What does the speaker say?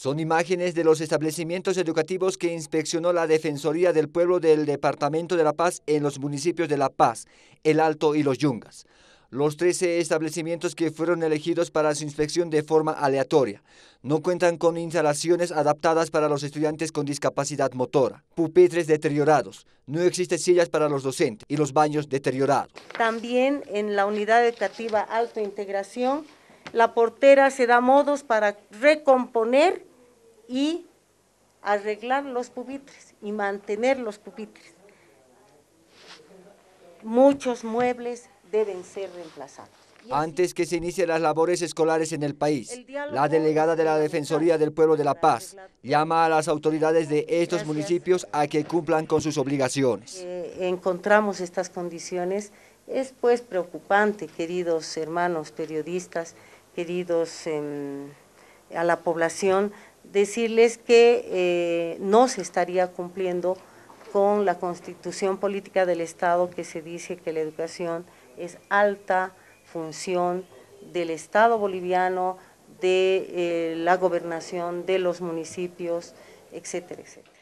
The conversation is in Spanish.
Son imágenes de los establecimientos educativos que inspeccionó la Defensoría del Pueblo del Departamento de La Paz en los municipios de La Paz, El Alto y Los Yungas. Los 13 establecimientos que fueron elegidos para su inspección de forma aleatoria no cuentan con instalaciones adaptadas para los estudiantes con discapacidad motora, pupitres deteriorados, no existen sillas para los docentes y los baños deteriorados. También en la unidad educativa Alto Integración la portera se da modos para recomponer y arreglar los pupitres y mantener los pupitres. Muchos muebles deben ser reemplazados. Antes que se inicie las labores escolares en el país, la delegada de la Defensoría del Pueblo de La Paz llama a las autoridades de estos municipios a que cumplan con sus obligaciones. Eh, encontramos estas condiciones, es pues preocupante, queridos hermanos periodistas, queridos, a la población, decirles que eh, no se estaría cumpliendo con la constitución política del Estado que se dice que la educación es alta función del Estado boliviano, de eh, la gobernación de los municipios, etcétera, etcétera.